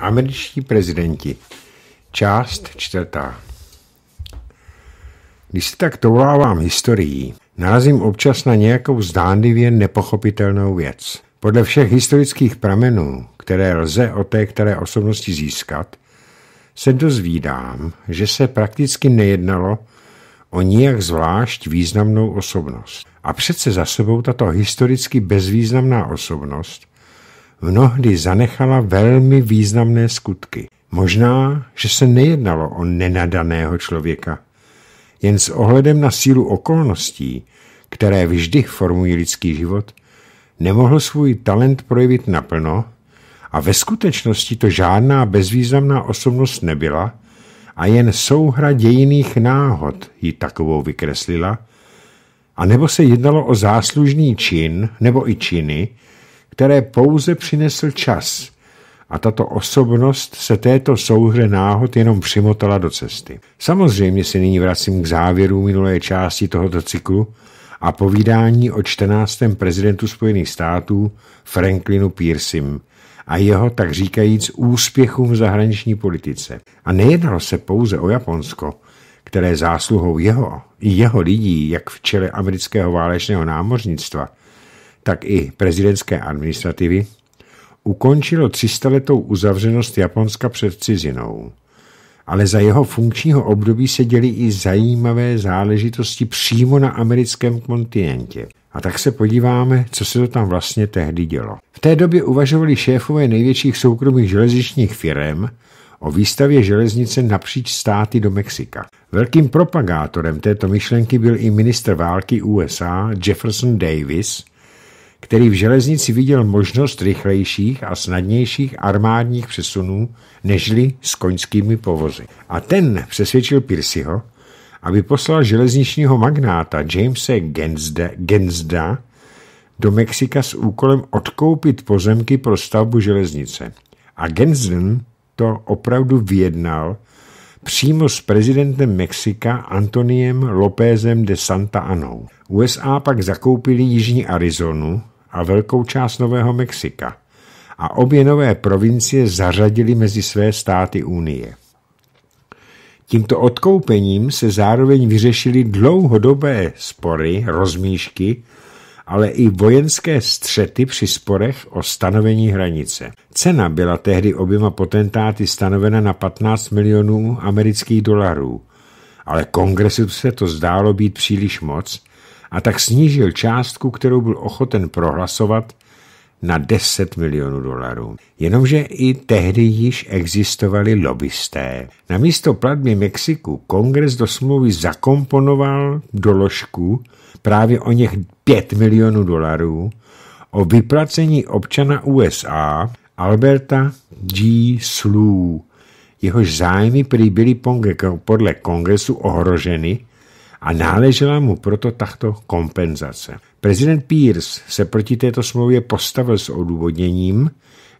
Američtí prezidenti. Část čtvrtá. Když se tak toulávám historií, narazím občas na nějakou zdánlivě nepochopitelnou věc. Podle všech historických pramenů, které lze o té které osobnosti získat, se dozvídám, že se prakticky nejednalo o nijak zvlášť významnou osobnost. A přece za sebou tato historicky bezvýznamná osobnost mnohdy zanechala velmi významné skutky. Možná, že se nejednalo o nenadaného člověka. Jen s ohledem na sílu okolností, které vždy formují lidský život, nemohl svůj talent projevit naplno a ve skutečnosti to žádná bezvýznamná osobnost nebyla a jen souhra dějiných náhod ji takovou vykreslila, a nebo se jednalo o záslužný čin nebo i činy, které pouze přinesl čas a tato osobnost se této souhře náhod jenom přimotala do cesty. Samozřejmě se nyní vracím k závěru minulé části tohoto cyklu a povídání o 14. prezidentu Spojených států Franklinu Piercym a jeho, tak říkajíc, úspěchům v zahraniční politice. A nejednalo se pouze o Japonsko, které zásluhou jeho i jeho lidí, jak v čele amerického válečného námořnictva, tak i prezidentské administrativy, ukončilo 300-letou uzavřenost Japonska před cizinou. Ale za jeho funkčního období se děly i zajímavé záležitosti přímo na americkém kontinentě. A tak se podíváme, co se to tam vlastně tehdy dělo. V té době uvažovali šéfové největších soukromých železničních firm o výstavě železnice napříč státy do Mexika. Velkým propagátorem této myšlenky byl i ministr války USA Jefferson Davis, který v železnici viděl možnost rychlejších a snadnějších armádních přesunů nežli s koňskými povozy. A ten přesvědčil Pirsiho, aby poslal železničního magnáta Jamese Gensda, Gensda do Mexika s úkolem odkoupit pozemky pro stavbu železnice. A Gensden to opravdu vyjednal přímo s prezidentem Mexika Antoniem Lópezem de Santa Anou. USA pak zakoupili Jižní Arizonu a velkou část Nového Mexika a obě nové provincie zařadili mezi své státy Unie. Tímto odkoupením se zároveň vyřešily dlouhodobé spory, rozmíšky, ale i vojenské střety při sporech o stanovení hranice. Cena byla tehdy oběma potentáty stanovena na 15 milionů amerických dolarů, ale kongresu se to zdálo být příliš moc a tak snížil částku, kterou byl ochoten prohlasovat, na 10 milionů dolarů. Jenomže i tehdy již existovali lobbysté. Na místo platby Mexiku kongres do smlouvy zakomponoval doložku právě o něch 5 milionů dolarů o vyplacení občana USA Alberta G. Slu. Jehož zájmy prý byly podle kongresu ohroženy a náležela mu proto takto kompenzace. Prezident Pierce se proti této smlouvě postavil s odůvodněním,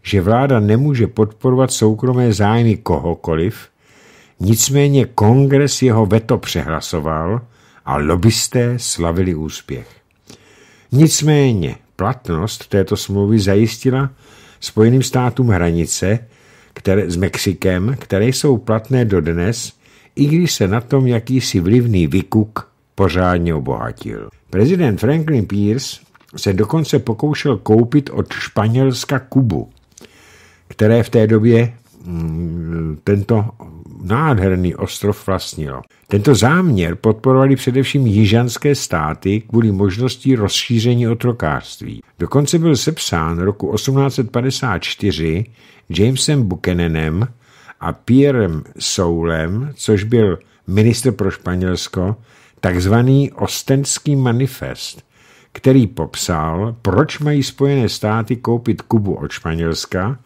že vláda nemůže podporovat soukromé zájmy kohokoliv, nicméně kongres jeho veto přehlasoval a lobbysté slavili úspěch. Nicméně platnost této smlouvy zajistila Spojeným státům hranice které, s Mexikem, které jsou platné dodnes i když se na tom jakýsi vlivný vykuk pořádně obohatil. Prezident Franklin Pierce se dokonce pokoušel koupit od Španělska Kubu, které v té době mm, tento nádherný ostrov vlastnilo. Tento záměr podporovali především jižanské státy kvůli možnosti rozšíření otrokářství. Dokonce byl sepsán roku 1854 Jamesem Buchananem a Pierrem Soulem, což byl ministr pro Španělsko, takzvaný Ostenský manifest, který popsal, proč mají Spojené státy koupit Kubu od Španělska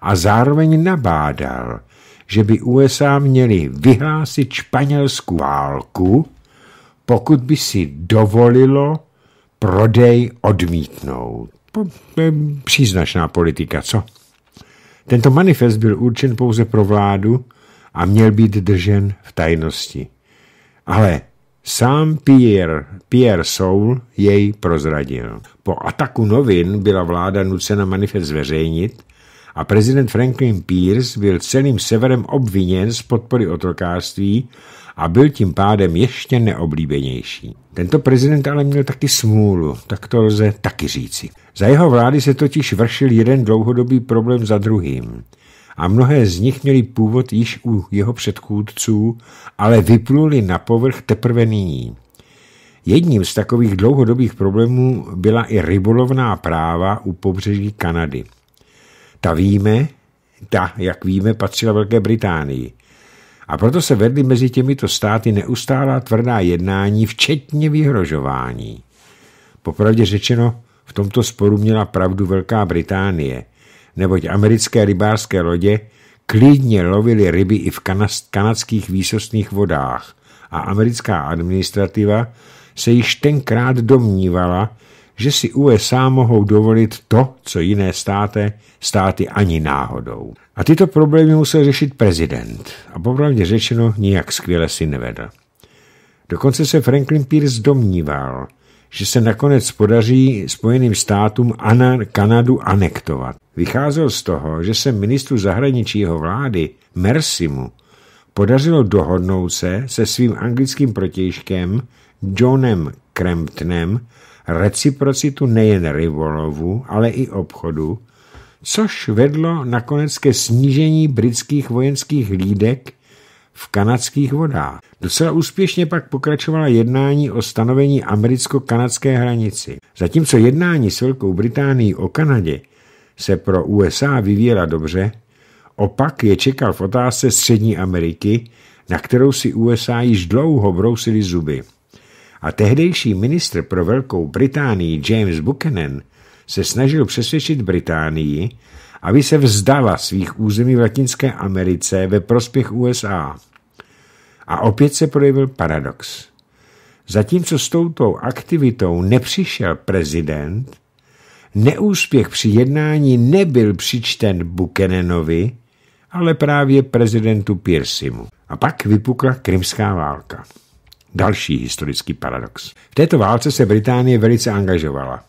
a zároveň nabádal, že by USA měli vyhlásit španělskou válku, pokud by si dovolilo prodej odmítnout. Eh, příznačná politika, co? Tento manifest byl určen pouze pro vládu a měl být držen v tajnosti. Ale sám Pierre, Pierre Soul jej prozradil. Po ataku novin byla vláda nucena manifest zveřejnit a prezident Franklin Pierce byl celým severem obviněn z podpory otrokářství a byl tím pádem ještě neoblíbenější. Tento prezident ale měl taky smůlu, tak to lze taky říci. Za jeho vlády se totiž vršil jeden dlouhodobý problém za druhým a mnohé z nich měly původ již u jeho předchůdců, ale vypluli na povrch teprve nyní. Jedním z takových dlouhodobých problémů byla i rybolovná práva u pobřeží Kanady. Ta víme, ta, jak víme, patřila Velké Británii a proto se vedly mezi těmito státy neustálá tvrdá jednání, včetně vyhrožování. Popravdě řečeno, v tomto sporu měla pravdu Velká Británie, neboť americké rybářské lodě klidně lovily ryby i v kanadských výsostných vodách a americká administrativa se již tenkrát domnívala, že si USA mohou dovolit to, co jiné státy, státy ani náhodou. A tyto problémy musel řešit prezident a popravdě řečeno nijak skvěle si nevedl. Dokonce se Franklin Pierce domníval, že se nakonec podaří Spojeným státům Ana Kanadu anektovat. Vycházel z toho, že se ministru zahraničí jeho vlády Mersimu podařilo dohodnout se se svým anglickým protějškem Johnem Kremptnem reciprocitu nejen rybolovu, ale i obchodu, což vedlo nakonec ke snížení britských vojenských lídek v kanadských vodách. Docela úspěšně pak pokračovala jednání o stanovení americko-kanadské hranici. Zatímco jednání s Velkou Británií o Kanadě se pro USA vyvíjela dobře, opak je čekal v otázce Střední Ameriky, na kterou si USA již dlouho brousili zuby a tehdejší ministr pro Velkou Británii James Buchanan se snažil přesvědčit Británii, aby se vzdala svých území v Latinské Americe ve prospěch USA. A opět se projevil paradox. Zatímco s touto aktivitou nepřišel prezident, neúspěch při jednání nebyl přičten Buchananovi, ale právě prezidentu Piersimu. A pak vypukla krymská válka. Další historický paradox. V této válce se Británie velice angažovala.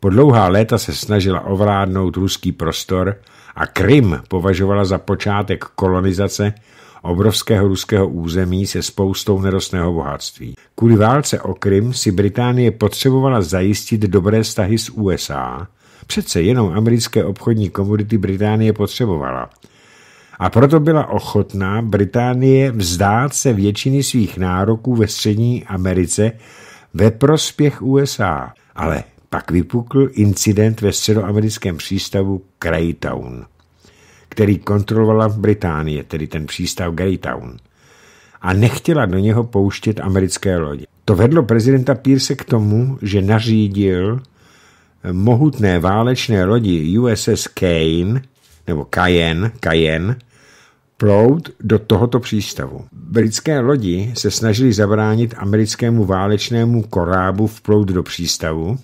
Po dlouhá léta se snažila ovládnout ruský prostor a Krym považovala za počátek kolonizace obrovského ruského území se spoustou nerostného bohatství. Kvůli válce o Krym si Británie potřebovala zajistit dobré vztahy s USA. Přece jenom americké obchodní komodity Británie potřebovala – a proto byla ochotná Británie vzdát se většiny svých nároků ve Střední Americe ve prospěch USA. Ale pak vypukl incident ve středoamerickém přístavu Greytown, který kontrolovala Británie, tedy ten přístav Greytown, a nechtěla do něho pouštět americké lodě. To vedlo prezidenta Pierce k tomu, že nařídil mohutné válečné lodi USS Kane nebo Cayenne, Cayenne, plout do tohoto přístavu. Britské lodi se snažili zabránit americkému válečnému korábu v plout do přístavu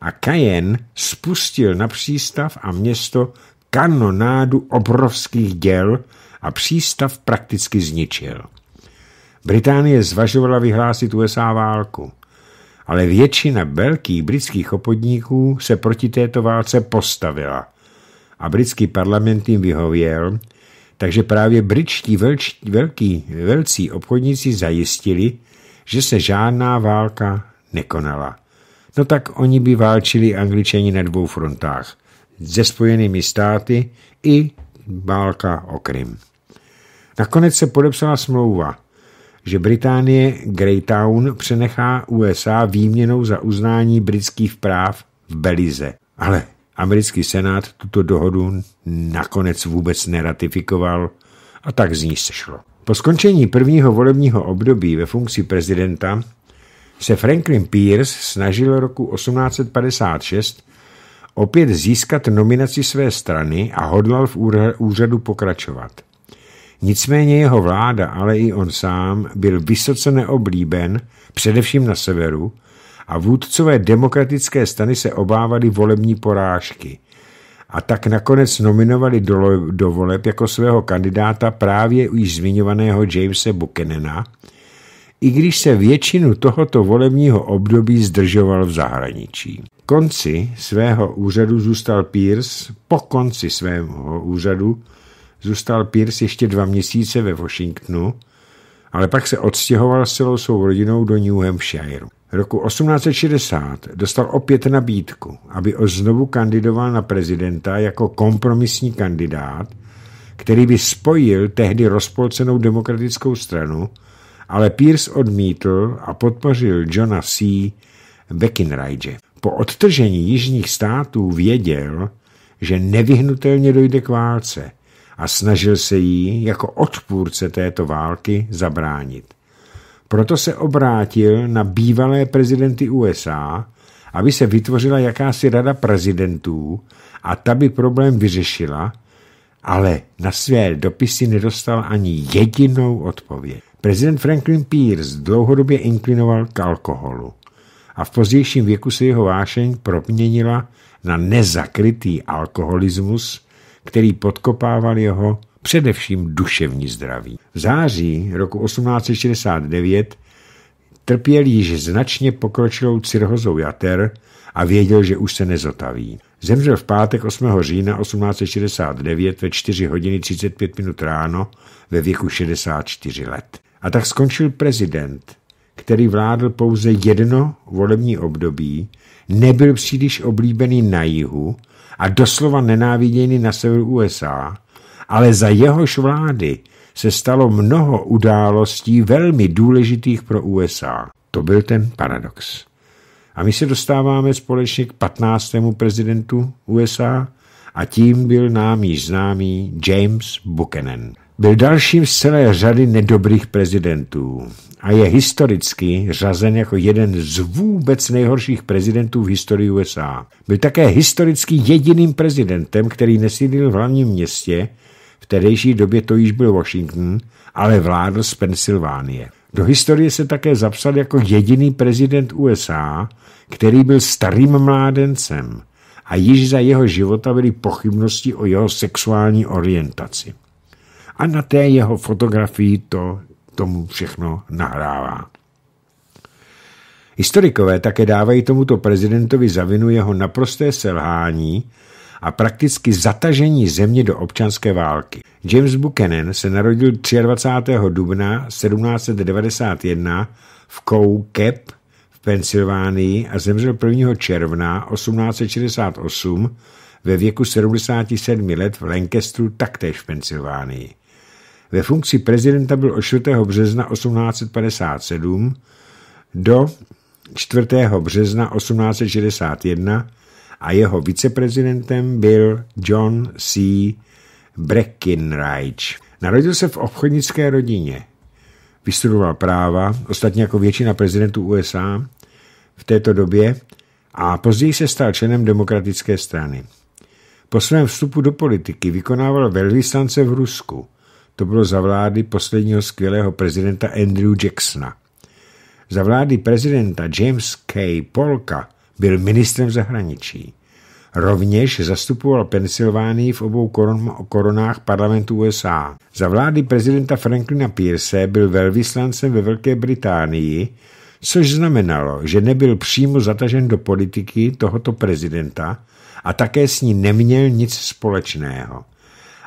a Cayenne spustil na přístav a město kanonádu obrovských děl a přístav prakticky zničil. Británie zvažovala vyhlásit USA válku, ale většina velkých britských obchodníků se proti této válce postavila – a britský parlament jim vyhověl, takže právě britští velký, velcí obchodníci zajistili, že se žádná válka nekonala. No tak oni by válčili angličani na dvou frontách. Ze spojenými státy i válka o Krym. Nakonec se podepsala smlouva, že Británie Greytown přenechá USA výměnou za uznání britských práv v Belize. Ale Americký senát tuto dohodu nakonec vůbec neratifikoval a tak z ní sešlo. Po skončení prvního volebního období ve funkci prezidenta se Franklin Pierce snažil roku 1856 opět získat nominaci své strany a hodlal v úřadu pokračovat. Nicméně jeho vláda, ale i on sám, byl vysoce neoblíben, především na severu, a vůdcové demokratické strany se obávali volební porážky. A tak nakonec nominovali do, do voleb jako svého kandidáta právě již zmiňovaného Jamese Buchanana, i když se většinu tohoto volebního období zdržoval v zahraničí. Konci svého úřadu zůstal Pierce, po konci svého úřadu zůstal Pierce ještě dva měsíce ve Washingtonu, ale pak se odstěhoval s celou svou rodinou do New Hampshire. Roku 1860 dostal opět nabídku, aby znovu kandidoval na prezidenta jako kompromisní kandidát, který by spojil tehdy rozpolcenou demokratickou stranu, ale Pierce odmítl a podpořil Johna C. Beckinridge. Po odtržení jižních států věděl, že nevyhnutelně dojde k válce a snažil se jí jako odpůrce této války zabránit. Proto se obrátil na bývalé prezidenty USA, aby se vytvořila jakási rada prezidentů a ta by problém vyřešila, ale na své dopisy nedostal ani jedinou odpověď. Prezident Franklin Pierce dlouhodobě inklinoval k alkoholu a v pozdějším věku se jeho vášeň proměnila na nezakrytý alkoholismus, který podkopával jeho především duševní zdraví. V září roku 1869 trpěl již značně pokročilou cirhozou jater a věděl, že už se nezotaví. Zemřel v pátek 8. října 1869 ve 4 hodiny 35 minut ráno ve věku 64 let. A tak skončil prezident, který vládl pouze jedno volební období, nebyl příliš oblíbený na jihu a doslova nenáviděný na severu USA, ale za jehož vlády se stalo mnoho událostí velmi důležitých pro USA. To byl ten paradox. A my se dostáváme společně k 15. prezidentu USA a tím byl nám již známý James Buchanan. Byl dalším z celé řady nedobrých prezidentů a je historicky řazen jako jeden z vůbec nejhorších prezidentů v historii USA. Byl také historicky jediným prezidentem, který nesídlil v hlavním městě, tehdejší době to již byl Washington, ale vládl z Pensylvánie. Do historie se také zapsal jako jediný prezident USA, který byl starým mládencem a již za jeho života byly pochybnosti o jeho sexuální orientaci. A na té jeho fotografii to tomu všechno nahrává. Historikové také dávají tomuto prezidentovi zavinu jeho naprosté selhání, a prakticky zatažení země do občanské války. James Buchanan se narodil 23. dubna 1791 v Koukep v Pensylvánii a zemřel 1. června 1868 ve věku 77 let v Lancasteru, taktéž v Pensylvánii. Ve funkci prezidenta byl od 4. března 1857 do 4. března 1861 a jeho viceprezidentem byl John C. Breckinridge. Narodil se v obchodnické rodině. Vystudoval práva, ostatně jako většina prezidentů USA v této době, a později se stal členem demokratické strany. Po svém vstupu do politiky vykonával velvyslance v Rusku. To bylo za vlády posledního skvělého prezidenta Andrew Jacksona. Za vlády prezidenta James K. Polka byl ministrem zahraničí. Rovněž zastupoval Pensylvánii v obou korun, korunách parlamentu USA. Za vlády prezidenta Franklina Pierce byl velvyslancem ve Velké Británii, což znamenalo, že nebyl přímo zatažen do politiky tohoto prezidenta a také s ní neměl nic společného.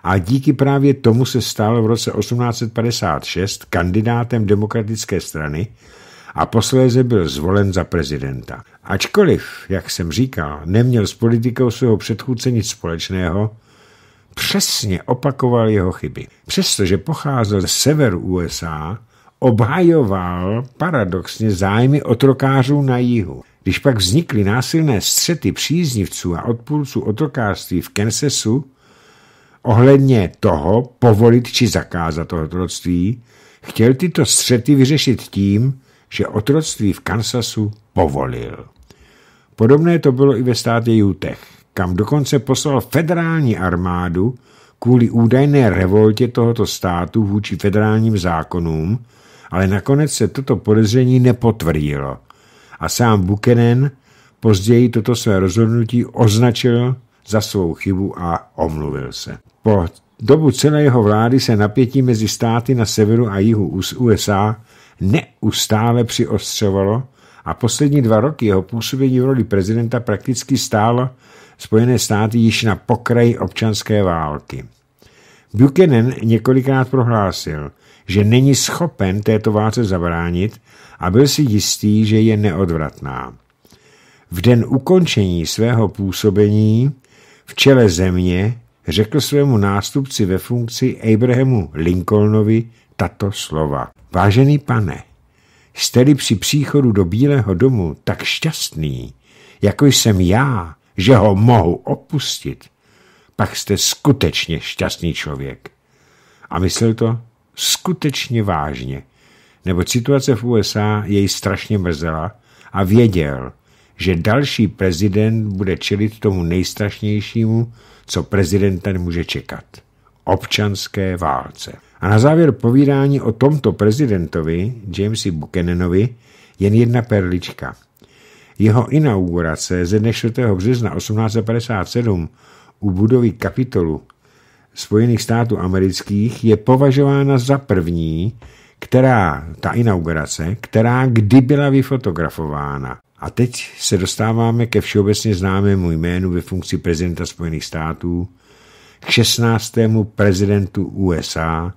A díky právě tomu se stal v roce 1856 kandidátem demokratické strany a posléze byl zvolen za prezidenta. Ačkoliv, jak jsem říkal, neměl s politikou svého předchůdce nic společného, přesně opakoval jeho chyby. Přestože pocházel z severu USA, obhajoval paradoxně zájmy otrokářů na jihu. Když pak vznikly násilné střety příznivců a odpůrců otrokářství v Kansasu ohledně toho povolit či zakázat otroctví, chtěl tyto střety vyřešit tím, že otroctví v Kansasu povolil. Podobné to bylo i ve státě Jutech, kam dokonce poslal federální armádu kvůli údajné revoltě tohoto státu vůči federálním zákonům, ale nakonec se toto podezření nepotvrdilo a sám Buchanan později toto své rozhodnutí označil za svou chybu a omluvil se. Po dobu celé jeho vlády se napětí mezi státy na severu a jihu USA neustále přiostřovalo a poslední dva roky jeho působení v roli prezidenta prakticky stálo Spojené státy již na pokraji občanské války. Buchanan několikrát prohlásil, že není schopen této válce zabránit a byl si jistý, že je neodvratná. V den ukončení svého působení v čele země řekl svému nástupci ve funkci Abrahamu Lincolnovi tato slova. Vážený pane, jste-li při příchodu do Bílého domu tak šťastný, jako jsem já, že ho mohu opustit, pak jste skutečně šťastný člověk. A myslel to skutečně vážně, Nebo situace v USA jej strašně mrzela a věděl, že další prezident bude čelit tomu nejstrašnějšímu, co prezidenta může čekat. Občanské válce. A na závěr povídání o tomto prezidentovi, Jamesi Buchananovi, jen jedna perlička. Jeho inaugurace ze dne 4. března 1857 u budovy kapitolu Spojených států amerických je považována za první, která, ta inaugurace, která kdy byla vyfotografována. A teď se dostáváme ke všeobecně známému jménu ve funkci prezidenta Spojených států, k 16. prezidentu USA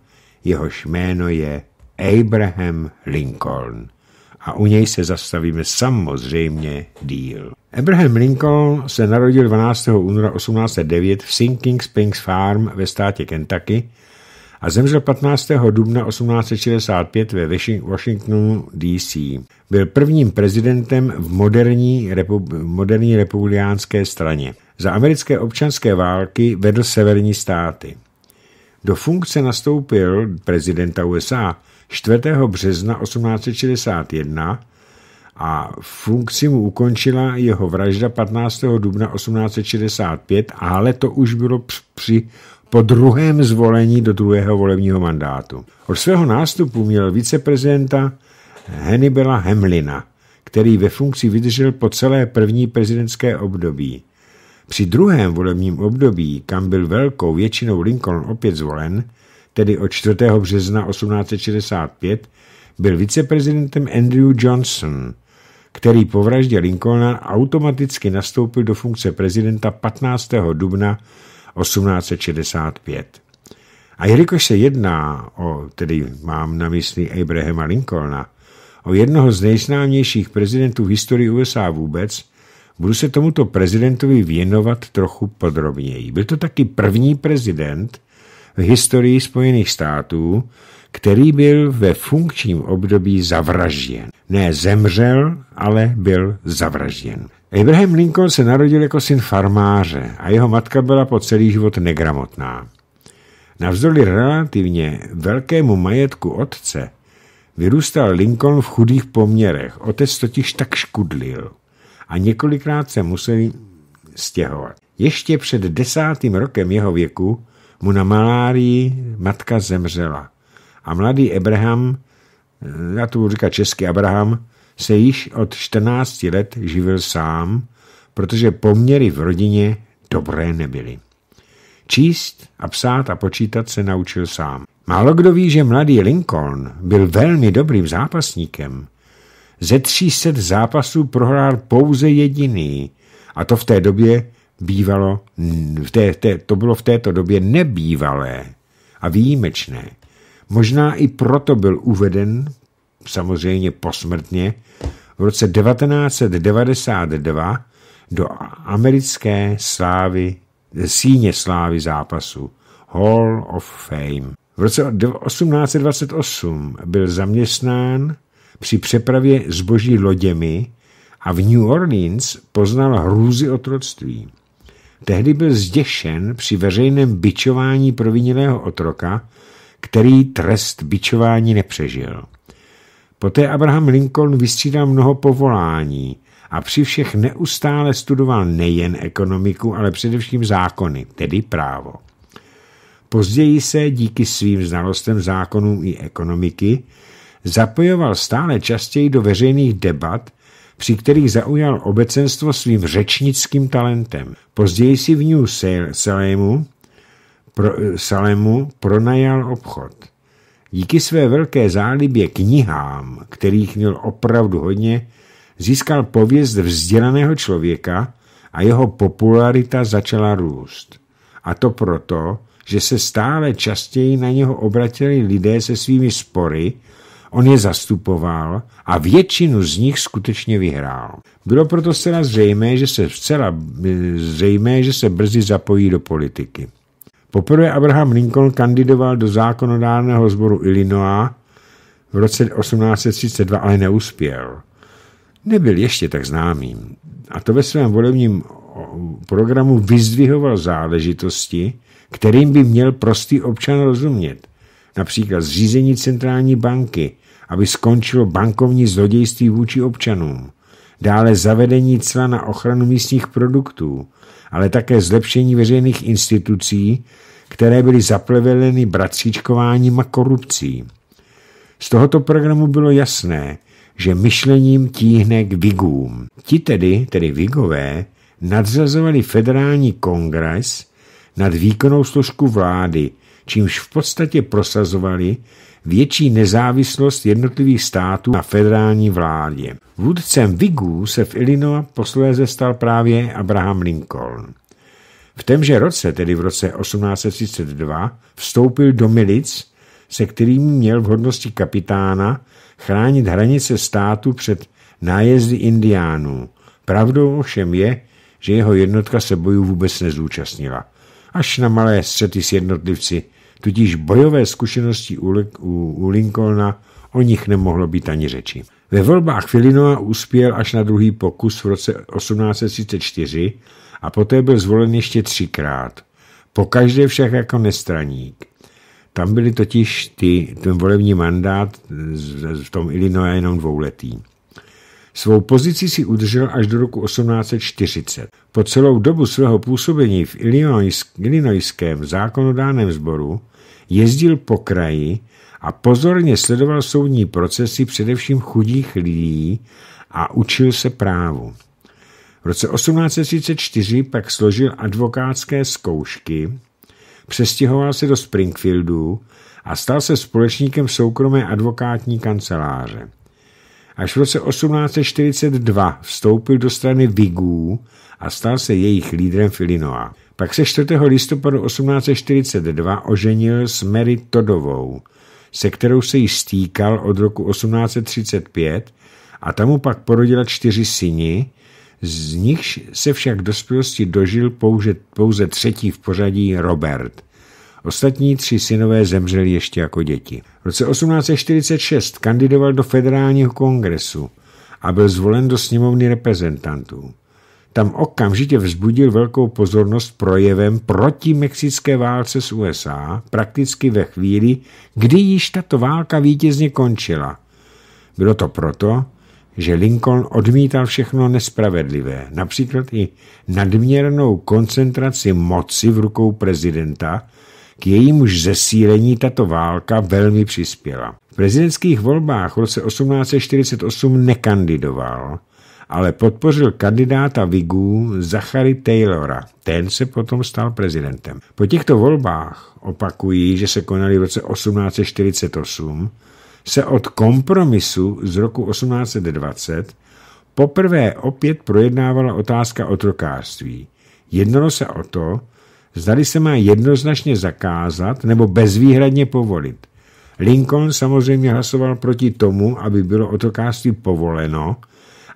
jehož jméno je Abraham Lincoln. A u něj se zastavíme samozřejmě díl. Abraham Lincoln se narodil 12. února 1809 v Sinking Springs Farm ve státě Kentucky a zemřel 15. dubna 1865 ve Washingtonu DC. Byl prvním prezidentem v moderní, repu, moderní republikánské straně. Za americké občanské války vedl severní státy. Do funkce nastoupil prezidenta USA 4. března 1861 a funkci mu ukončila jeho vražda 15. dubna 1865, ale to už bylo při po druhém zvolení do druhého volebního mandátu. Od svého nástupu měl viceprezidenta Hannibala Hemlina, který ve funkci vydržel po celé první prezidentské období. Při druhém volebním období, kam byl velkou většinou Lincoln opět zvolen, tedy od 4. března 1865, byl viceprezidentem Andrew Johnson, který po vraždě Lincolna automaticky nastoupil do funkce prezidenta 15. dubna 1865. A jelikož se jedná o, tedy mám na mysli Abrahama Lincolna, o jednoho z nejznámějších prezidentů v historii USA vůbec, Budu se tomuto prezidentovi věnovat trochu podrobněji. Byl to taky první prezident v historii Spojených států, který byl ve funkčním období zavražděn. Ne zemřel, ale byl zavražděn. Abraham Lincoln se narodil jako syn farmáře a jeho matka byla po celý život negramotná. Navzdory relativně velkému majetku otce vyrůstal Lincoln v chudých poměrech. Otec totiž tak škudlil a několikrát se museli stěhovat. Ještě před desátým rokem jeho věku mu na malárii matka zemřela a mladý Abraham, já to budu říkat český Abraham, se již od 14 let živil sám, protože poměry v rodině dobré nebyly. Číst a psát a počítat se naučil sám. Málo kdo ví, že mladý Lincoln byl velmi dobrým zápasníkem ze 300 zápasů prohrál pouze jediný. A to v té době bývalo, v té, té, to bylo v této době nebývalé a výjimečné. Možná i proto byl uveden, samozřejmě posmrtně, v roce 1992 do americké slávy, síně slávy zápasu Hall of Fame. V roce 1828 byl zaměstnán při přepravě zboží loděmi a v New Orleans poznal hrůzy otroctví. Tehdy byl zděšen při veřejném bičování provinilého otroka, který trest bičování nepřežil. Poté Abraham Lincoln vystřídal mnoho povolání a při všech neustále studoval nejen ekonomiku, ale především zákony, tedy právo. Později se díky svým znalostem zákonům i ekonomiky zapojoval stále častěji do veřejných debat, při kterých zaujal obecenstvo svým řečnickým talentem. Později si v New Salemu, pro, Salemu pronajal obchod. Díky své velké zálibě knihám, kterých měl opravdu hodně, získal pověst vzdělaného člověka a jeho popularita začala růst. A to proto, že se stále častěji na něho obratili lidé se svými spory On je zastupoval a většinu z nich skutečně vyhrál. Bylo proto zcela zřejmé, že se, vcela, eh, zřejmé, že se brzy zapojí do politiky. Poprvé Abraham Lincoln kandidoval do zákonodárného sboru Illinois v roce 1832, ale neuspěl. Nebyl ještě tak známým. A to ve svém volebním programu vyzdvihoval záležitosti, kterým by měl prostý občan rozumět. Například zřízení centrální banky, aby skončilo bankovní zlodějství vůči občanům, dále zavedení cla na ochranu místních produktů, ale také zlepšení veřejných institucí, které byly zapleveleny bratříčkováním a korupcí. Z tohoto programu bylo jasné, že myšlením tíhne k vigům. Ti tedy, tedy vigové, nadřazovali federální kongres nad výkonnou složku vlády, čímž v podstatě prosazovali, větší nezávislost jednotlivých států na federální vládě. Vůdcem Vigů se v Illinois posléze stal právě Abraham Lincoln. V témže roce, tedy v roce 1832, vstoupil do milic, se kterými měl v hodnosti kapitána chránit hranice státu před nájezdy indiánů. Pravdou ovšem je, že jeho jednotka se bojů vůbec nezúčastnila, až na malé střety s jednotlivci tudíž bojové zkušenosti u, u, u Lincolna o nich nemohlo být ani řeči. Ve volbách Illinois uspěl až na druhý pokus v roce 1834 a poté byl zvolen ještě třikrát. Pokaždé však jako nestraník. Tam byly totiž ty, ten volební mandát v tom Illinois jenom dvouletý. Svou pozici si udržel až do roku 1840. Po celou dobu svého působení v Illinoiském zákonodárném sboru jezdil po kraji a pozorně sledoval soudní procesy především chudých lidí a učil se právu. V roce 1834 pak složil advokátské zkoušky, přestěhoval se do Springfieldu a stal se společníkem soukromé advokátní kanceláře. Až v roce 1842 vstoupil do strany Vigů a stal se jejich lídrem Filinoa. Pak se 4. listopadu 1842 oženil s Mary Todovou, se kterou se již stýkal od roku 1835 a tamu pak porodila čtyři syni, z nichž se však dospělosti dožil pouze, pouze třetí v pořadí Robert – Ostatní tři synové zemřeli ještě jako děti. V roce 1846 kandidoval do federálního kongresu a byl zvolen do sněmovny reprezentantů. Tam okamžitě vzbudil velkou pozornost projevem proti mexické válce s USA, prakticky ve chvíli, kdy již tato válka vítězně končila. Bylo to proto, že Lincoln odmítal všechno nespravedlivé, například i nadměrnou koncentraci moci v rukou prezidenta, k jejímuž zesílení tato válka velmi přispěla. V prezidentských volbách v roce 1848 nekandidoval, ale podpořil kandidáta Vigů Zachary Taylora. Ten se potom stal prezidentem. Po těchto volbách, opakují, že se konaly v roce 1848, se od kompromisu z roku 1820 poprvé opět projednávala otázka otrokářství. Jednalo se o to, zdali se má jednoznačně zakázat nebo bezvýhradně povolit. Lincoln samozřejmě hlasoval proti tomu, aby bylo otrokářství povoleno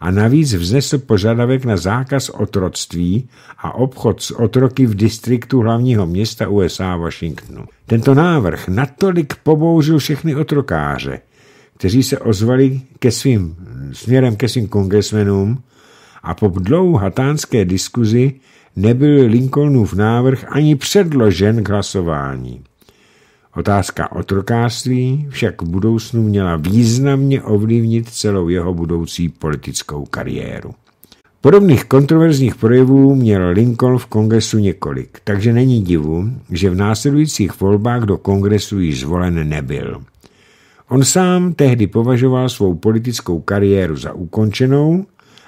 a navíc vznesl požadavek na zákaz otroctví a obchod s otroky v distriktu hlavního města USA Washingtonu. Tento návrh natolik pobouřil všechny otrokáře, kteří se ozvali ke svým, směrem ke svým kongresmenům a po dlouhatánské diskuzi nebyl Lincolnův návrh ani předložen k hlasování. Otázka otrokářství však v budoucnu měla významně ovlivnit celou jeho budoucí politickou kariéru. Podobných kontroverzních projevů měl Lincoln v kongresu několik, takže není divu, že v následujících volbách do kongresu již zvolen nebyl. On sám tehdy považoval svou politickou kariéru za ukončenou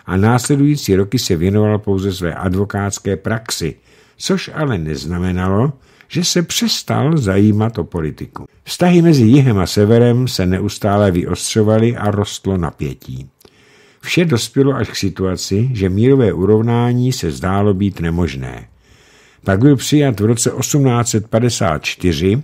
a následující roky se věnoval pouze své advokátské praxi, což ale neznamenalo, že se přestal zajímat o politiku. Vztahy mezi jihem a severem se neustále vyostřovaly a rostlo napětí. Vše dospělo až k situaci, že mírové urovnání se zdálo být nemožné. Pak byl přijat v roce 1854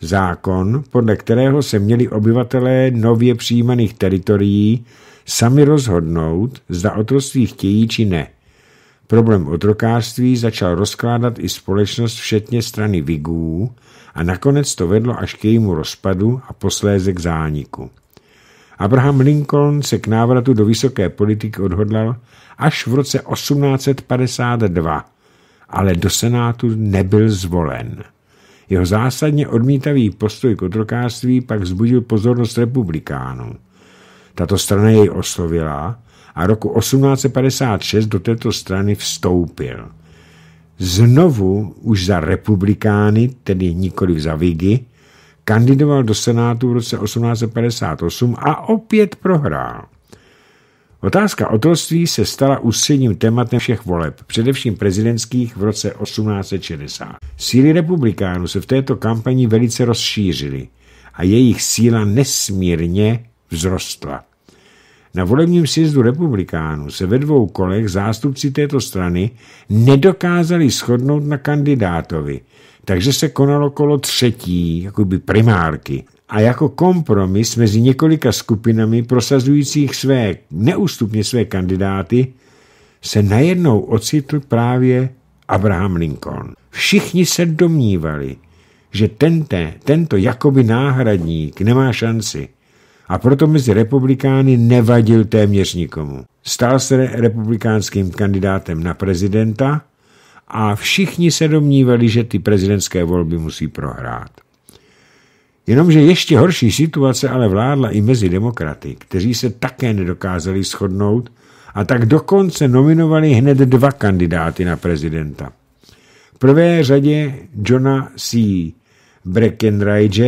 zákon, podle kterého se měli obyvatelé nově přijímaných teritorií sami rozhodnout, zda otroctví chtějí či ne. Problém otrokářství začal rozkládat i společnost všetně strany Vigů a nakonec to vedlo až k jejímu rozpadu a posléze k zániku. Abraham Lincoln se k návratu do vysoké politiky odhodlal až v roce 1852, ale do Senátu nebyl zvolen. Jeho zásadně odmítavý postoj k otrokářství pak vzbudil pozornost republikánů. Tato strana jej oslovila a roku 1856 do této strany vstoupil. Znovu už za republikány, tedy nikoli za Vigy, kandidoval do Senátu v roce 1858 a opět prohrál. Otázka otroctví se stala ústředním tématem všech voleb, především prezidentských v roce 1860. Síly republikánů se v této kampani velice rozšířily a jejich síla nesmírně vzrostla. Na volebním sjezdu republikánů se ve dvou kolech zástupci této strany nedokázali shodnout na kandidátovi, takže se konalo kolo třetí, jakoby primárky. A jako kompromis mezi několika skupinami prosazujících své, neústupně své kandidáty, se najednou ocitl právě Abraham Lincoln. Všichni se domnívali, že tente, tento jakoby náhradník nemá šanci a proto mezi republikány nevadil téměř nikomu. Stal se republikánským kandidátem na prezidenta a všichni se domnívali, že ty prezidentské volby musí prohrát. Jenomže ještě horší situace ale vládla i mezi demokraty, kteří se také nedokázali shodnout a tak dokonce nominovali hned dva kandidáty na prezidenta. V prvé řadě Johna C. Breckenridge,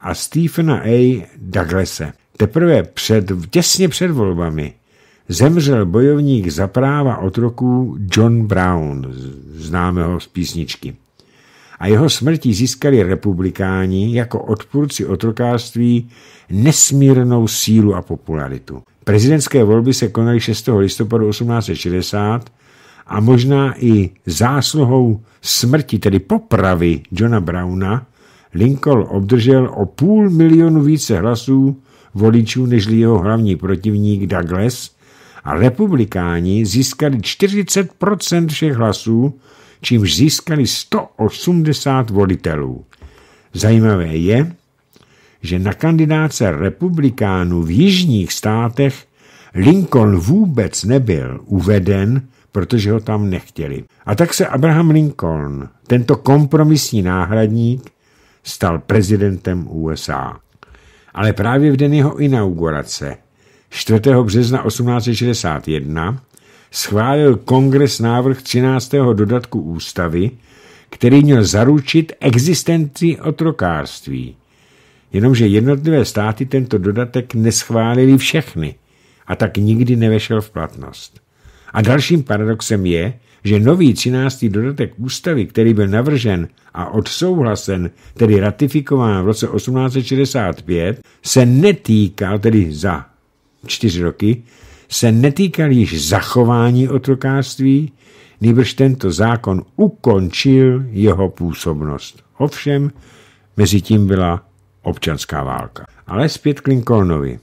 a Stephena A. Douglase. Teprve před, těsně před volbami zemřel bojovník za práva otroků John Brown, známého z písničky. A jeho smrti získali republikáni jako odpůrci otrokářství nesmírnou sílu a popularitu. Prezidentské volby se konaly 6. listopadu 1860 a možná i zásluhou smrti, tedy popravy Johna Browna, Lincoln obdržel o půl milionu více hlasů voličů než jeho hlavní protivník Douglas a republikáni získali 40% všech hlasů, čímž získali 180 volitelů. Zajímavé je, že na kandidáce republikánů v jižních státech Lincoln vůbec nebyl uveden, protože ho tam nechtěli. A tak se Abraham Lincoln, tento kompromisní náhradník, stal prezidentem USA. Ale právě v den jeho inaugurace 4. března 1861 schválil kongres návrh 13. dodatku ústavy, který měl zaručit existenci otrokářství. Jenomže jednotlivé státy tento dodatek neschválili všechny a tak nikdy nevešel v platnost. A dalším paradoxem je, že nový 13. dodatek ústavy, který byl navržen a odsouhlasen, tedy ratifikován v roce 1865, se netýkal, tedy za čtyři roky, se netýkal již zachování otrokářství, nýbrž tento zákon ukončil jeho působnost. Ovšem, mezi tím byla občanská válka. Ale zpět k Lincolnovi.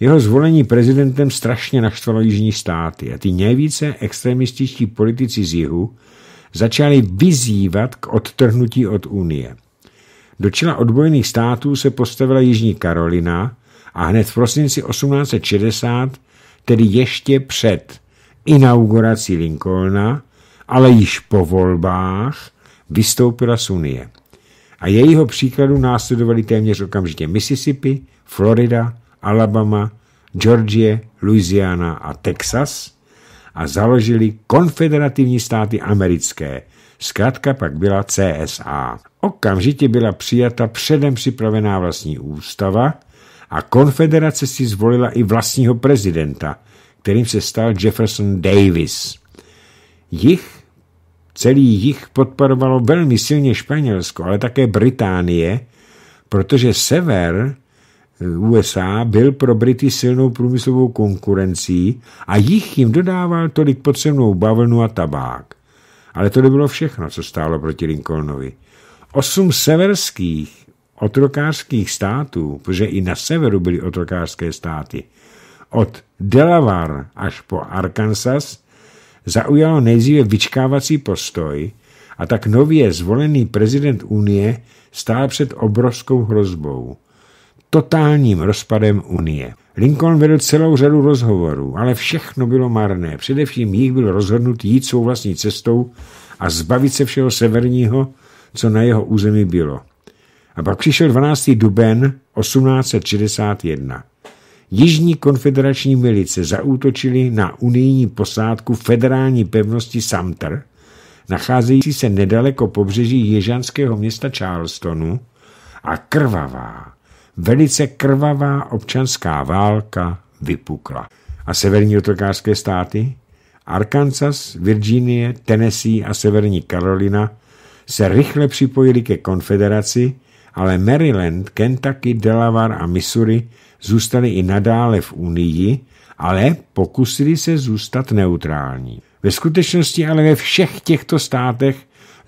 Jeho zvolení prezidentem strašně naštvalo jižní státy a ty nejvíce extremističtí politici z jihu začali vyzývat k odtrhnutí od Unie. Do čela odbojených států se postavila Jižní Karolina a hned v prosinci 1860, tedy ještě před inaugurací Lincolna, ale již po volbách, vystoupila z Unie. A jejího příkladu následovali téměř okamžitě Mississippi, Florida, Alabama, Georgie, Louisiana a Texas a založili konfederativní státy americké. Zkrátka pak byla CSA. Okamžitě byla přijata předem připravená vlastní ústava a konfederace si zvolila i vlastního prezidenta, kterým se stal Jefferson Davis. Jich celý jich podporovalo velmi silně Španělsko, ale také Británie, protože sever Eh, USA byl pro Brity silnou průmyslovou konkurencí a jich jim dodával tolik potřebnou bavlnu a tabák. Ale to nebylo všechno, co stálo proti Lincolnovi. Osm severských otrokářských států, protože i na severu byly otrokářské státy, od Delaware až po Arkansas, zaujalo nejdříve vyčkávací postoj a tak nově zvolený prezident Unie stál před obrovskou hrozbou totálním rozpadem Unie. Lincoln vedl celou řadu rozhovorů, ale všechno bylo marné. Především jich byl rozhodnut jít svou vlastní cestou a zbavit se všeho severního, co na jeho území bylo. A pak přišel 12. duben 1861. Jižní konfederační milice zaútočili na unijní posádku federální pevnosti Sumter, nacházející se nedaleko pobřeží ježanského města Charlestonu a krvavá, velice krvavá občanská válka vypukla. A severní otrokářské státy? Arkansas, Virginie, Tennessee a severní Karolina se rychle připojili ke konfederaci, ale Maryland, Kentucky, Delaware a Missouri zůstali i nadále v Unii, ale pokusili se zůstat neutrální. Ve skutečnosti ale ve všech těchto státech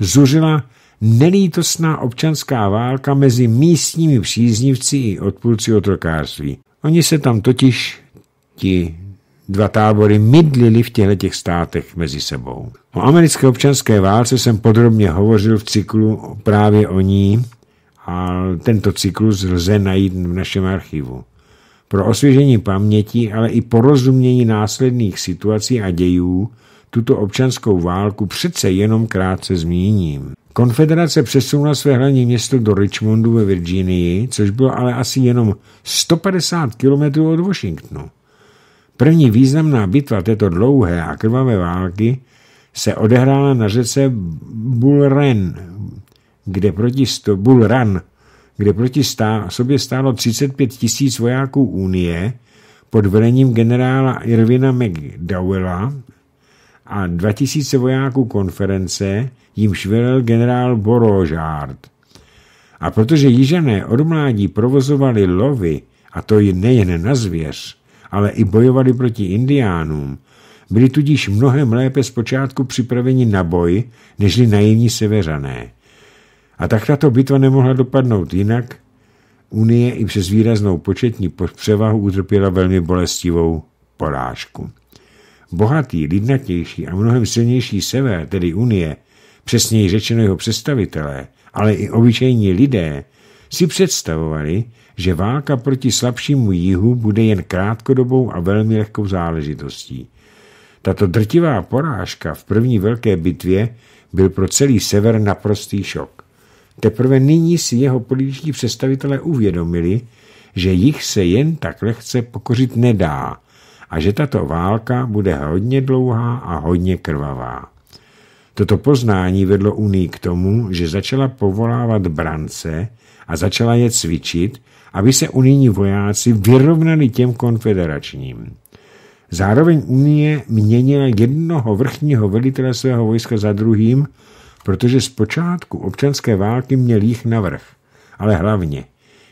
zuřila nelítostná občanská válka mezi místními příznivci i odpůrci otrokářství. Oni se tam totiž, ti dva tábory, mydlili v těchto těch státech mezi sebou. O americké občanské válce jsem podrobně hovořil v cyklu právě o ní a tento cyklus lze najít v našem archivu. Pro osvěžení paměti, ale i porozumění následných situací a dějů tuto občanskou válku přece jenom krátce zmíním. Konfederace přesunula své hlavní město do Richmondu ve Virginii, což bylo ale asi jenom 150 kilometrů od Washingtonu. První významná bitva této dlouhé a krvavé války se odehrála na řece Bull Run, kde proti, sto, Bull Run, kde proti stá, sobě stálo 35 tisíc vojáků Unie pod velením generála Irvina McDowella, a 2000 vojáků konference, jimž velel generál Borožárd. A protože jižané od mládí provozovali lovy, a to i nejen na zvěř, ale i bojovali proti indiánům, byli tudíž mnohem lépe zpočátku připraveni na boj, nežli na jiní severané. A tak tato bitva nemohla dopadnout jinak, Unie i přes výraznou početní převahu utrpěla velmi bolestivou porážku bohatý, lidnatější a mnohem silnější sever, tedy Unie, přesněji řečeno jeho představitelé, ale i obyčejní lidé, si představovali, že válka proti slabšímu jihu bude jen krátkodobou a velmi lehkou záležitostí. Tato drtivá porážka v první velké bitvě byl pro celý sever naprostý šok. Teprve nyní si jeho političní představitelé uvědomili, že jich se jen tak lehce pokořit nedá a že tato válka bude hodně dlouhá a hodně krvavá. Toto poznání vedlo Unii k tomu, že začala povolávat brance a začala je cvičit, aby se unijní vojáci vyrovnali těm konfederačním. Zároveň Unie měnila jednoho vrchního velitele svého vojska za druhým, protože zpočátku občanské války měl jich navrh, ale hlavně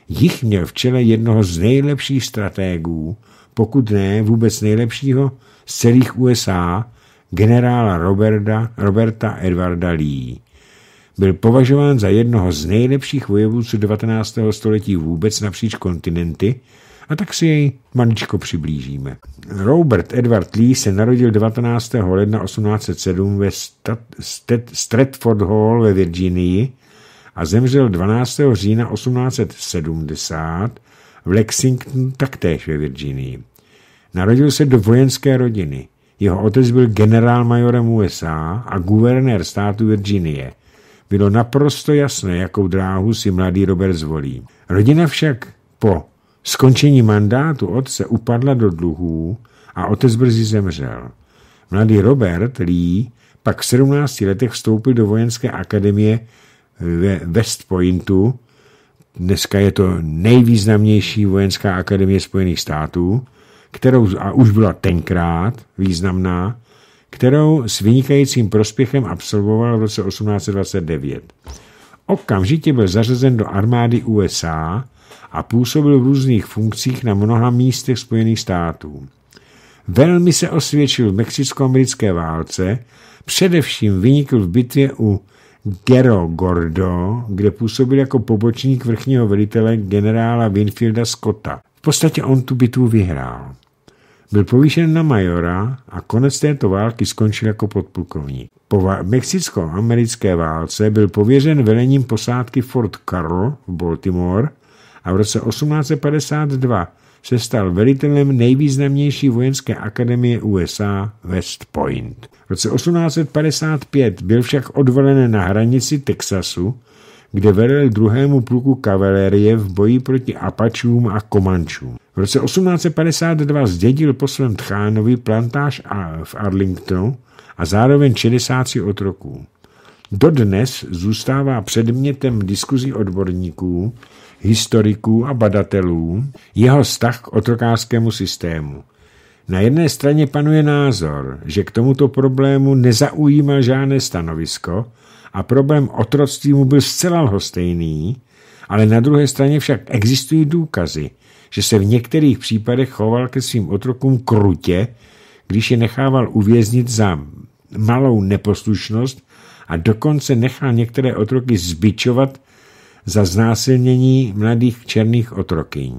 jich měl v čele jednoho z nejlepších stratégů, pokud ne vůbec nejlepšího z celých USA, generála Roberta, Roberta Edwarda Lee. Byl považován za jednoho z nejlepších vojevůců 19. století vůbec napříč kontinenty, a tak si jej maličko přiblížíme. Robert Edward Lee se narodil 19. ledna 1807 ve Stratford Hall ve Virginii a zemřel 12. října 1870 v Lexington taktéž ve Virginii. Narodil se do vojenské rodiny. Jeho otec byl generálmajorem USA a guvernér státu Virginie. Bylo naprosto jasné, jakou dráhu si mladý Robert zvolí. Rodina však po skončení mandátu otce upadla do dluhů a otec brzy zemřel. Mladý Robert Lee pak v 17 letech vstoupil do vojenské akademie ve West Pointu, Dneska je to nejvýznamnější vojenská akademie Spojených států, kterou a už byla tenkrát významná, kterou s vynikajícím prospěchem absolvoval v roce 1829. Okamžitě byl zařazen do armády USA a působil v různých funkcích na mnoha místech Spojených států. Velmi se osvědčil v mexicko-americké válce, především vynikl v bitvě u Gero Gordo, kde působil jako pobočník vrchního velitele generála Winfielda Scotta. V podstatě on tu bitvu vyhrál. Byl povýšen na majora a konec této války skončil jako podplukovník. Po mexicko-americké válce byl pověřen velením posádky Fort Carroll v Baltimore a v roce 1852 se stal velitelem nejvýznamnější vojenské akademie USA West Point. V roce 1855 byl však odvolen na hranici Texasu, kde velel druhému pluku kavalerie v boji proti Apačům a Komančům. V roce 1852 zdědil po svém tchánovi plantáž A v Arlingtonu a zároveň 60 otroků. Dodnes zůstává předmětem diskuzí odborníků, historiků a badatelů jeho vztah k otrokářskému systému. Na jedné straně panuje názor, že k tomuto problému nezaujímal žádné stanovisko a problém otroctví mu byl zcela lhostejný, ale na druhé straně však existují důkazy, že se v některých případech choval ke svým otrokům krutě, když je nechával uvěznit za malou neposlušnost a dokonce nechal některé otroky zbičovat za znásilnění mladých černých otrokyň.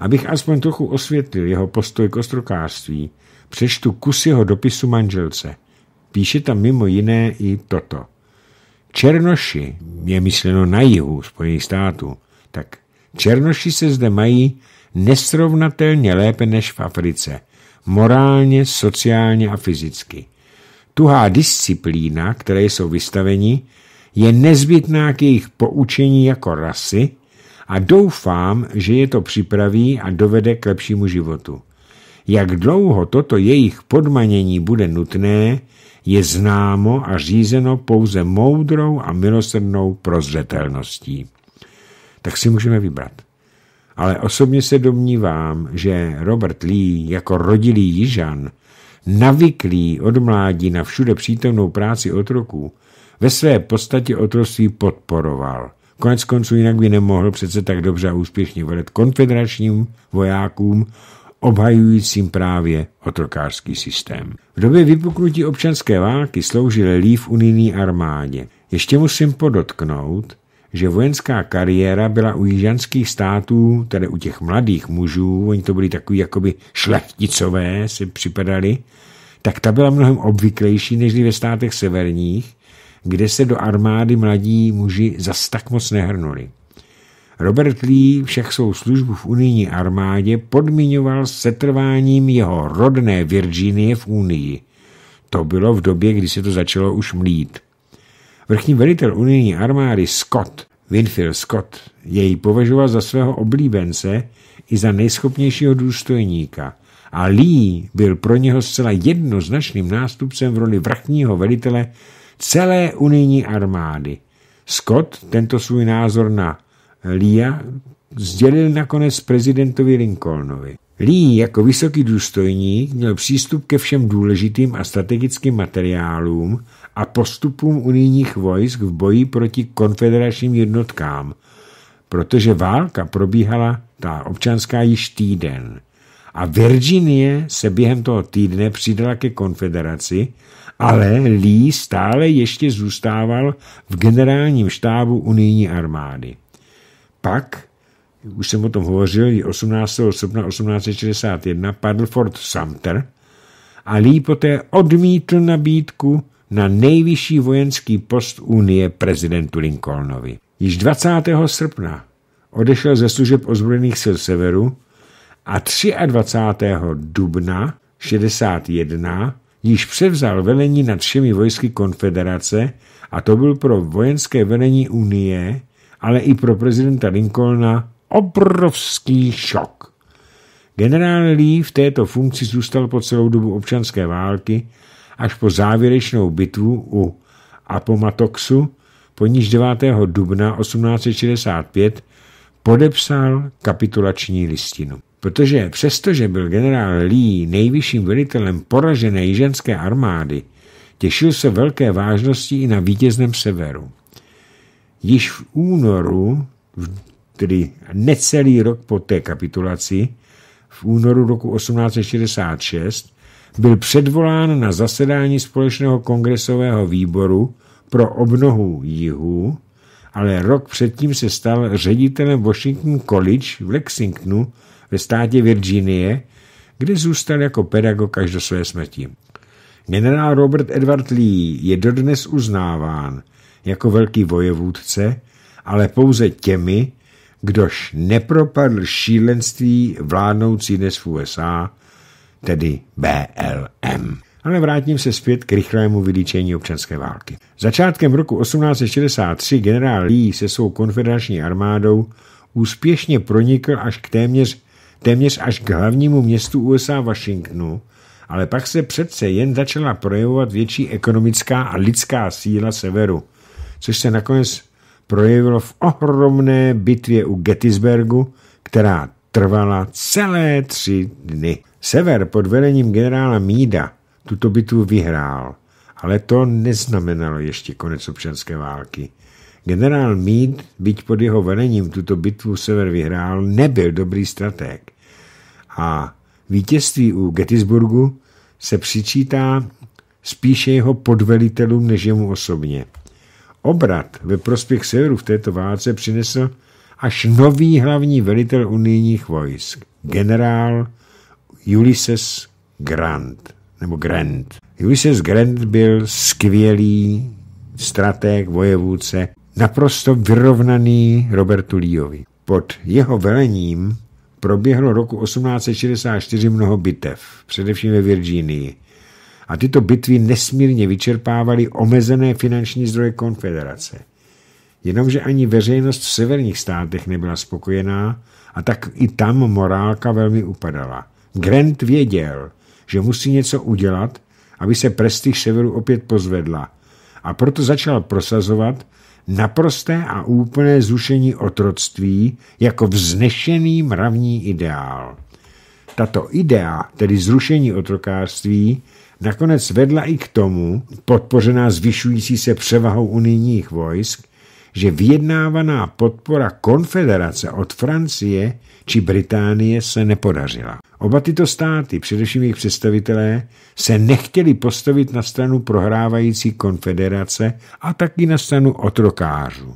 Abych aspoň trochu osvětlil jeho postoj k ostrokářství, přečtu kus jeho dopisu manželce. Píše tam mimo jiné i toto. Černoši, je myšleno na jihu Spojených států, tak černoši se zde mají nesrovnatelně lépe než v Africe, morálně, sociálně a fyzicky. Tuhá disciplína, které jsou vystaveni, je nezbytná k jejich poučení jako rasy a doufám, že je to připraví a dovede k lepšímu životu. Jak dlouho toto jejich podmanění bude nutné, je známo a řízeno pouze moudrou a milosrdnou prozřetelností. Tak si můžeme vybrat. Ale osobně se domnívám, že Robert Lee jako rodilý jižan, navyklý od mládí na všude přítomnou práci otroků, ve své podstatě otroství podporoval. Konec konců jinak by nemohl přece tak dobře a úspěšně velet konfederačním vojákům, obhajujícím právě otrokářský systém. V době vypuknutí občanské války sloužil Lee v unijní armádě. Ještě musím podotknout, že vojenská kariéra byla u jižanských států, tedy u těch mladých mužů, oni to byli takový jakoby šlechticové, si připadali, tak ta byla mnohem obvyklejší než ve státech severních, kde se do armády mladí muži zas tak moc nehrnuli. Robert Lee však svou službu v unijní armádě podmiňoval setrváním jeho rodné Virginie v Unii. To bylo v době, kdy se to začalo už mlít. Vrchní velitel unijní armády Scott, Winfield Scott, jej považoval za svého oblíbence i za nejschopnějšího důstojníka a Lee byl pro něho zcela jednoznačným nástupcem v roli vrchního velitele celé unijní armády. Scott tento svůj názor na Lia sdělil nakonec prezidentovi Lincolnovi. Lee jako vysoký důstojník měl přístup ke všem důležitým a strategickým materiálům a postupům unijních vojsk v boji proti konfederačním jednotkám, protože válka probíhala ta občanská již týden. A Virginie se během toho týdne přidala ke konfederaci, ale Lee stále ještě zůstával v generálním štábu unijní armády. Pak, už jsem o tom hovořil, 18. srpna 1861 padl Fort Sumter a Lee poté odmítl nabídku na nejvyšší vojenský post Unie prezidentu Lincolnovi. Již 20. srpna odešel ze služeb ozbrojených sil severu a 23. dubna 61 již převzal velení nad všemi vojsky konfederace a to byl pro vojenské velení Unie, ale i pro prezidenta Lincolna obrovský šok. Generál Lee v této funkci zůstal po celou dobu občanské války až po závěrečnou bitvu u Apomatoxu, po níž 9. dubna 1865 podepsal kapitulační listinu protože přestože byl generál Lee nejvyšším velitelem poražené jiženské armády, těšil se velké vážnosti i na vítězném severu. Již v únoru, tedy necelý rok po té kapitulaci, v únoru roku 1866, byl předvolán na zasedání společného kongresového výboru pro obnohu jihu, ale rok předtím se stal ředitelem Washington College v Lexingtonu ve státě Virginie, kde zůstal jako pedagog až do své smrti. Generál Robert Edward Lee je dodnes uznáván jako velký vojevůdce, ale pouze těmi, kdož nepropadl šílenství vládnoucí dnes v USA, tedy BLM. Ale vrátím se zpět k rychlému vylíčení občanské války. Začátkem roku 1863 generál Lee se svou konfederační armádou úspěšně pronikl až k téměř téměř až k hlavnímu městu USA Washingtonu, ale pak se přece jen začala projevovat větší ekonomická a lidská síla severu, což se nakonec projevilo v ohromné bitvě u Gettysburgu, která trvala celé tři dny. Sever pod velením generála Mída tuto bitvu vyhrál, ale to neznamenalo ještě konec občanské války. Generál Mead, byť pod jeho velením tuto bitvu sever vyhrál, nebyl dobrý strateg. A vítězství u Gettysburgu se přičítá spíše jeho podvelitelům než jemu osobně. Obrat ve prospěch severu v této válce přinesl až nový hlavní velitel unijních vojsk, generál Ulysses Grant, nebo Grant. Ulysses Grant byl skvělý strateg, vojevůdce, naprosto vyrovnaný Robertu Líovi. Pod jeho velením proběhlo roku 1864 mnoho bitev, především ve Virginii. A tyto bitvy nesmírně vyčerpávaly omezené finanční zdroje konfederace. Jenomže ani veřejnost v severních státech nebyla spokojená a tak i tam morálka velmi upadala. Grant věděl, že musí něco udělat, aby se prestiž severu opět pozvedla a proto začal prosazovat, naprosté a úplné zrušení otroctví jako vznešený mravní ideál. Tato idea, tedy zrušení otrokářství, nakonec vedla i k tomu, podpořená zvyšující se převahou unijních vojsk, že vyjednávaná podpora konfederace od Francie či Británie se nepodařila. Oba tyto státy, především jejich představitelé, se nechtěli postavit na stranu prohrávající konfederace a taky na stranu otrokářů.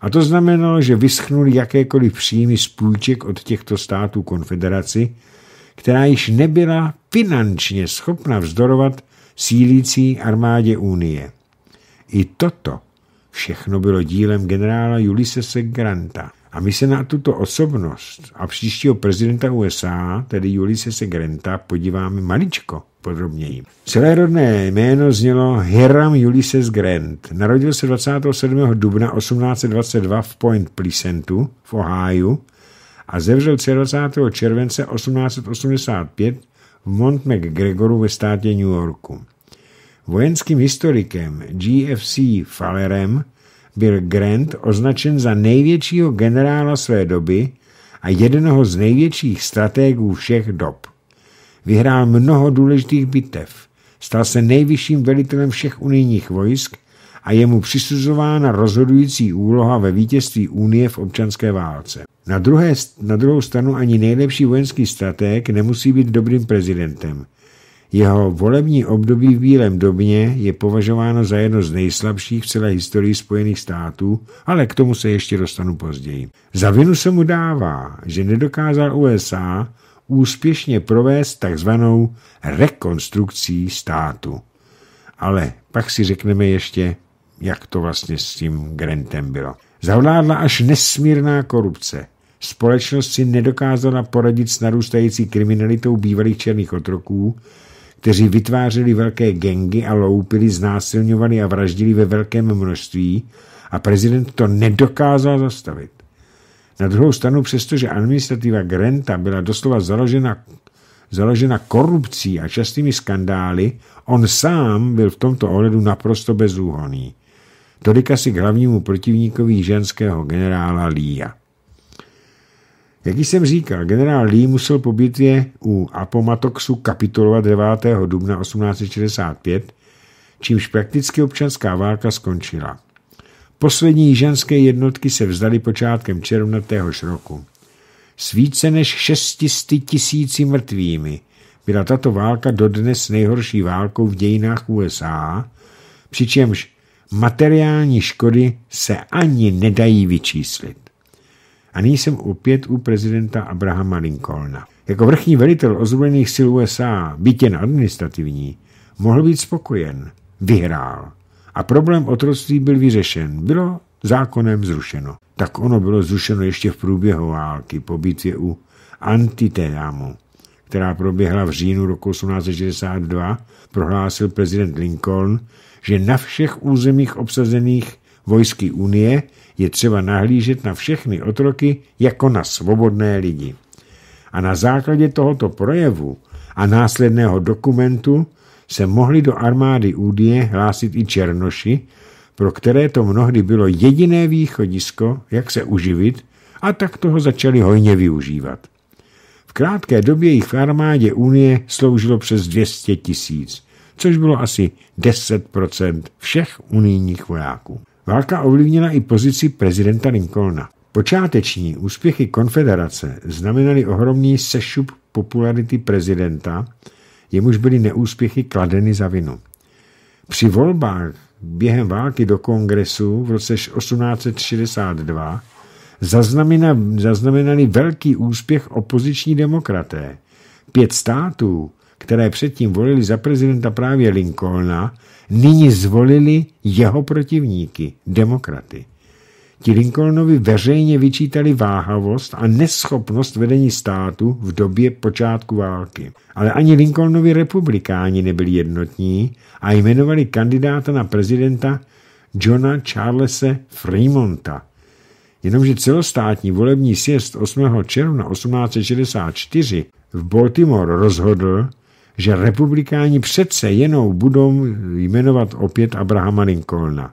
A to znamenalo, že vyschnuli jakékoliv příjmy z půjček od těchto států konfederaci, která již nebyla finančně schopna vzdorovat sílící armádě Unie. I toto všechno bylo dílem generála Ulyssese Granta. A my se na tuto osobnost a příštího prezidenta USA, tedy Juliuse Granta, podíváme maličko podrobněji. Celé rodné jméno znělo Hiram Ulysses Grant. Narodil se 27. dubna 1822 v Point Pleasantu v Ohio a zemřel 20. července 1885 v Mont McGregoru ve státě New Yorku. Vojenským historikem GFC Fallerem byl Grant označen za největšího generála své doby a jednoho z největších strategů všech dob. Vyhrál mnoho důležitých bitev, stal se nejvyšším velitelem všech unijních vojsk a je mu přisuzována rozhodující úloha ve vítězství Unie v občanské válce. Na, druhé, na druhou stranu ani nejlepší vojenský strateg nemusí být dobrým prezidentem – jeho volební období v Bílém domě je považováno za jedno z nejslabších v celé historii Spojených států, ale k tomu se ještě dostanu později. Za vinu se mu dává, že nedokázal USA úspěšně provést takzvanou rekonstrukcí státu. Ale pak si řekneme ještě, jak to vlastně s tím Grantem bylo. Zavládla až nesmírná korupce. Společnost si nedokázala poradit s narůstající kriminalitou bývalých černých otroků, kteří vytvářeli velké gengy a loupili, znásilňovali a vraždili ve velkém množství a prezident to nedokázal zastavit. Na druhou stranu, přestože administrativa Granta byla doslova založena, založena korupcí a častými skandály, on sám byl v tomto ohledu naprosto bezúhoný. Tolika si k hlavnímu protivníkovi ženského generála Lía. Jak jsem říkal, generál Lee musel po bitvě u Apomatoxu kapitulovat 9. dubna 1865, čímž prakticky občanská válka skončila. Poslední ženské jednotky se vzdali počátkem června téhož roku. S více než 600 tisíci mrtvými byla tato válka dodnes nejhorší válkou v dějinách USA, přičemž materiální škody se ani nedají vyčíslit. A nyní jsem opět u prezidenta Abrahama Lincolna. Jako vrchní velitel ozbrojených sil USA, byť jen administrativní, mohl být spokojen. Vyhrál. A problém otroctví byl vyřešen. Bylo zákonem zrušeno. Tak ono bylo zrušeno ještě v průběhu války po bitvě u Antiteámu, která proběhla v říjnu roku 1862, prohlásil prezident Lincoln, že na všech územích obsazených vojsky Unie je třeba nahlížet na všechny otroky jako na svobodné lidi. A na základě tohoto projevu a následného dokumentu se mohli do armády údie hlásit i černoši, pro které to mnohdy bylo jediné východisko, jak se uživit, a tak toho začali hojně využívat. V krátké době jich v armádě Unie sloužilo přes 200 tisíc, což bylo asi 10 všech unijních vojáků. Válka ovlivnila i pozici prezidenta Lincolna. Počáteční úspěchy konfederace znamenaly ohromný sešup popularity prezidenta, jemuž byly neúspěchy kladeny za vinu. Při volbách během války do kongresu v roce 1862 zaznamenali velký úspěch opoziční demokraté. Pět států, které předtím volili za prezidenta právě Lincolna, nyní zvolili jeho protivníky, demokraty. Ti Lincolnovi veřejně vyčítali váhavost a neschopnost vedení státu v době počátku války. Ale ani Lincolnovi republikáni nebyli jednotní a jmenovali kandidáta na prezidenta Johna Charlese Fremonta. Jenomže celostátní volební sjezd 8. června 1864 v Baltimore rozhodl, že republikáni přece jenom budou jmenovat opět Abrahama Lincolna.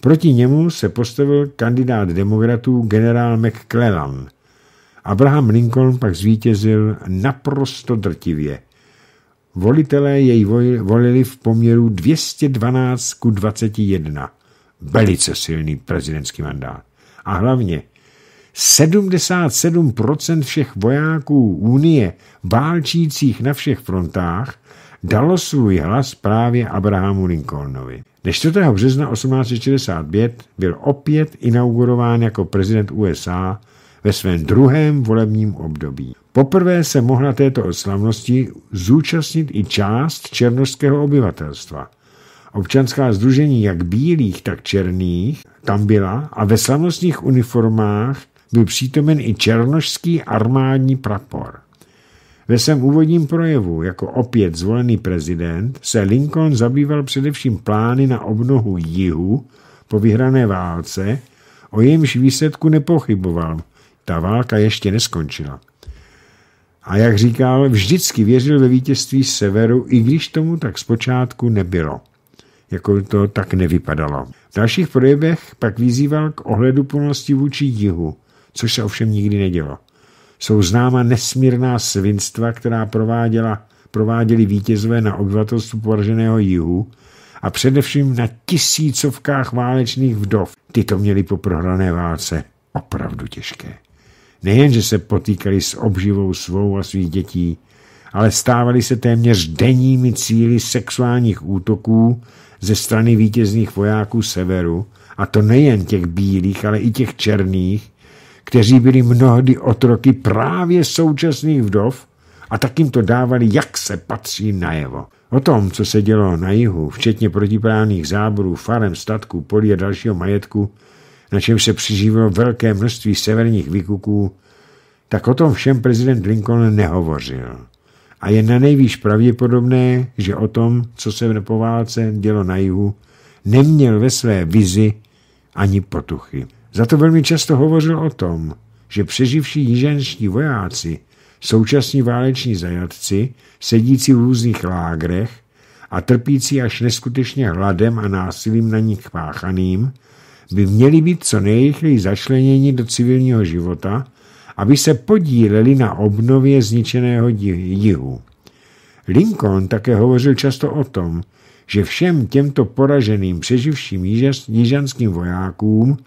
Proti němu se postavil kandidát demokratů generál McClellan. Abraham Lincoln pak zvítězil naprosto drtivě. Volitelé jej volili v poměru 212 ku 21. Velice silný prezidentský mandát. A hlavně 77% všech vojáků Unie válčících na všech frontách dalo svůj hlas právě Abrahamu Lincolnovi. Dne 4. března 1865 byl opět inaugurován jako prezident USA ve svém druhém volebním období. Poprvé se mohla této oslavnosti zúčastnit i část černožského obyvatelstva. Občanská združení jak bílých, tak černých tam byla a ve slavnostních uniformách byl přítomen i černošský armádní prapor. Ve svém úvodním projevu jako opět zvolený prezident se Lincoln zabýval především plány na obnohu jihu po vyhrané válce, o jejímž výsledku nepochyboval. Ta válka ještě neskončila. A jak říkal, vždycky věřil ve vítězství severu, i když tomu tak zpočátku nebylo. Jako to tak nevypadalo. V dalších projevech pak vyzýval k ohledu plnosti vůči jihu, což se ovšem nikdy nedělo. Jsou známa nesmírná svinstva, která prováděla, prováděli vítězové na obyvatelstvu poraženého jihu a především na tisícovkách válečných vdov. Ty to měli po prohrané válce opravdu těžké. Nejenže se potýkali s obživou svou a svých dětí, ale stávali se téměř denními cíly sexuálních útoků ze strany vítězných vojáků severu, a to nejen těch bílých, ale i těch černých, kteří byli mnohdy otroky právě současných vdov a tak jim to dávali, jak se patří najevo. O tom, co se dělo na jihu, včetně protiprávných záborů, farem, statků, polí a dalšího majetku, na čem se přiživilo velké množství severních vykuků, tak o tom všem prezident Lincoln nehovořil. A je na nejvíc pravděpodobné, že o tom, co se v nepoválce dělo na jihu, neměl ve své vizi ani potuchy. Za to velmi často hovořil o tom, že přeživší jiženští vojáci, současní váleční zajatci, sedící v různých lágrech a trpící až neskutečně hladem a násilím na nich páchaným, by měli být co nejrychleji začleněni do civilního života, aby se podíleli na obnově zničeného jihu. Lincoln také hovořil často o tom, že všem těmto poraženým přeživším jižanským vojákům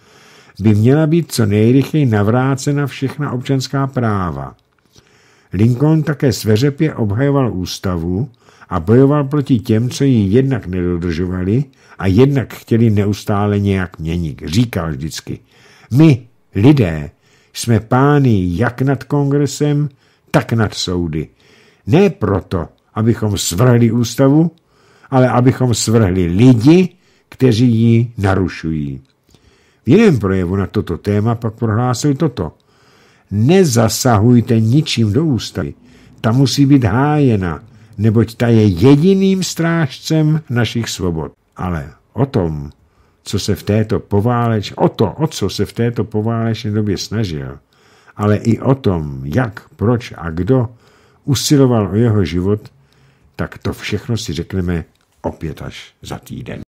by měla být co nejrychleji navrácena všechna občanská práva. Lincoln také sveřepě obhajoval ústavu a bojoval proti těm, co ji jednak nedodržovali a jednak chtěli neustále nějak měnit. Říkal vždycky, my, lidé, jsme pány jak nad kongresem, tak nad soudy. Ne proto, abychom svrhli ústavu, ale abychom svrhli lidi, kteří ji narušují jiném projevu na toto téma pak prohlásil toto. Nezasahujte ničím do ústavy. Ta musí být hájena, neboť ta je jediným strážcem našich svobod. Ale o tom, co se v této pováleč, o to, o co se v této poválečné době snažil, ale i o tom, jak, proč a kdo usiloval o jeho život, tak to všechno si řekneme opět až za týden.